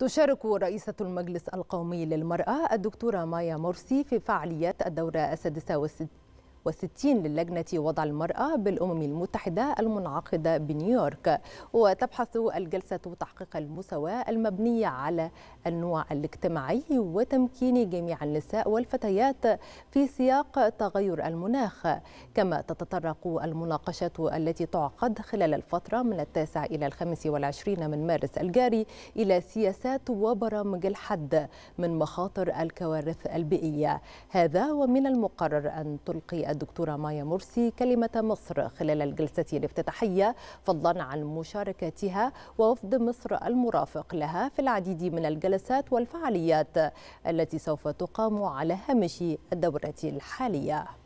تشارك رئيسة المجلس القومي للمرأة الدكتورة مايا مرسي في فعاليات الدورة السادسة والستين وستين للجنة وضع المرأة بالأمم المتحدة المنعقدة بنيويورك وتبحث الجلسة تحقيق المساواة المبنية على النوع الاجتماعي وتمكين جميع النساء والفتيات في سياق تغير المناخ كما تتطرق المناقشة التي تعقد خلال الفترة من التاسع إلى الخامس والعشرين من مارس الجاري إلى سياسات وبرامج الحد من مخاطر الكوارث البيئية هذا ومن المقرر أن تلقي الدكتورة مايا مرسي كلمة مصر خلال الجلسة الافتتاحية فضلا عن مشاركتها ووفد مصر المرافق لها في العديد من الجلسات والفعاليات التي سوف تقام على هامش الدورة الحالية